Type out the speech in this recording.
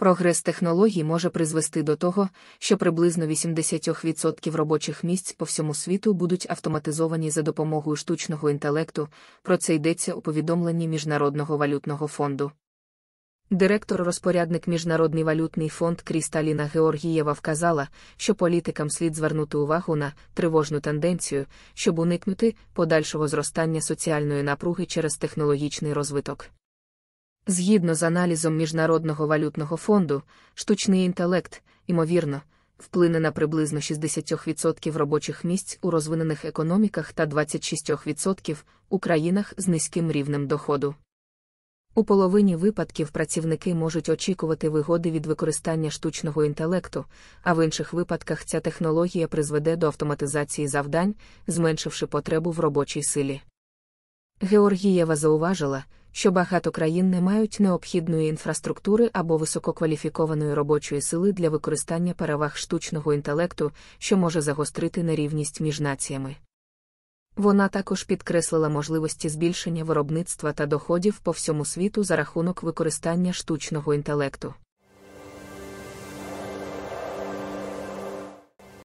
Прогрес технологій може призвести до того, що приблизно 80% робочих місць по всьому світу будуть автоматизовані за допомогою штучного інтелекту. Про це йдеться у повідомленні Міжнародного валютного фонду. Директор-розпорядник Міжнародний валютний фонд Крісталіна Георгієва вказала, що політикам слід звернути увагу на тривожну тенденцію, щоб уникнути подальшого зростання соціальної напруги через технологічний розвиток. Згідно з аналізом Міжнародного валютного фонду, штучний інтелект, ймовірно, вплине на приблизно 60% робочих місць у розвинених економіках та 26% у країнах з низьким рівнем доходу. У половині випадків працівники можуть очікувати вигоди від використання штучного інтелекту, а в інших випадках ця технологія призведе до автоматизації завдань, зменшивши потребу в робочій силі. Георгієва зауважила, що багато країн не мають необхідної інфраструктури або висококваліфікованої робочої сили для використання переваг штучного інтелекту, що може загострити нерівність між націями. Вона також підкреслила можливості збільшення виробництва та доходів по всьому світу за рахунок використання штучного інтелекту.